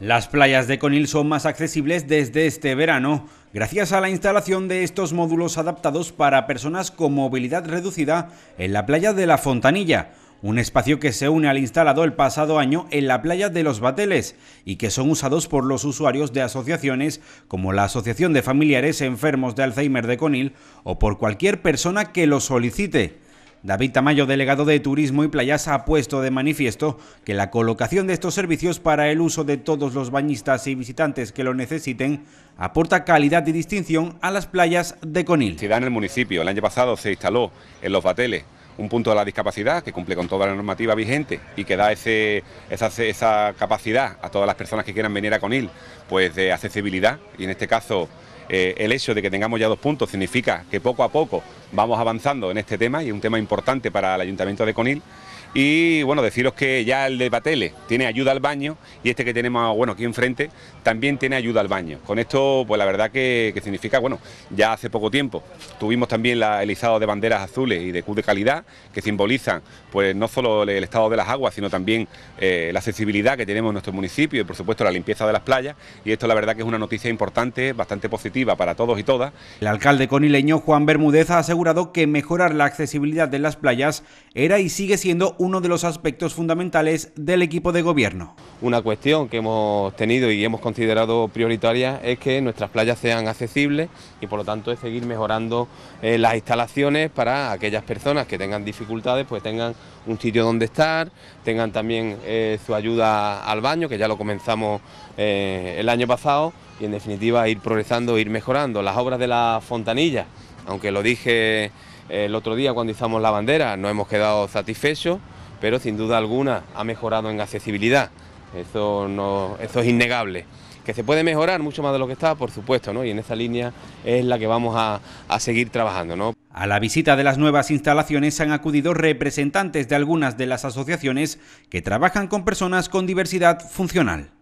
Las playas de Conil son más accesibles desde este verano gracias a la instalación de estos módulos adaptados para personas con movilidad reducida en la playa de la Fontanilla, un espacio que se une al instalado el pasado año en la playa de los Bateles y que son usados por los usuarios de asociaciones como la Asociación de Familiares Enfermos de Alzheimer de Conil o por cualquier persona que lo solicite. David Tamayo, delegado de Turismo y Playas, ha puesto de manifiesto que la colocación de estos servicios para el uso de todos los bañistas y visitantes que lo necesiten aporta calidad y distinción a las playas de Conil. Se en el municipio. El año pasado se instaló en los bateles un punto de la discapacidad que cumple con toda la normativa vigente y que da esa, capacidad a todas las personas que quieran venir a Conil pues de accesibilidad y en este caso eh, el hecho de que tengamos ya dos puntos significa que poco a poco vamos avanzando en este tema y es un tema importante para el Ayuntamiento de Conil. Y bueno, deciros que ya el de Batele tiene ayuda al baño y este que tenemos bueno, aquí enfrente también tiene ayuda al baño. Con esto, pues la verdad que, significa, bueno, ya hace poco tiempo tuvimos también el izado de banderas azules y de Q de calidad que simbolizan pues no solo el estado de las aguas, sino también eh, la accesibilidad que tenemos en nuestro municipio y por supuesto la limpieza de las playas. Y esto la verdad que es una noticia importante, bastante positiva para todos y todas. El alcalde conileño Juan Bermúdez ha asegurado que mejorar la accesibilidad de las playas era y sigue siendo uno de los aspectos fundamentales del equipo de gobierno. Una cuestión que hemos tenido y hemos considerado prioritaria es que nuestras playas sean accesibles y por lo tanto es seguir mejorando eh, las instalaciones para aquellas personas que tengan dificultades, pues tengan un sitio donde estar, tengan también eh, su ayuda al baño, que ya lo comenzamos eh, el año pasado, y en definitiva ir progresando, ir mejorando. Las obras de la fontanilla, aunque lo dije el otro día cuando izamos la bandera no hemos quedado satisfechos, pero sin duda alguna ha mejorado en accesibilidad. Eso, es innegable. Que se puede mejorar mucho más de lo que está, por supuesto, ¿no? y en esa línea es la que vamos a, seguir trabajando. A la visita de las nuevas instalaciones han acudido representantes de algunas de las asociaciones que trabajan con personas con diversidad funcional.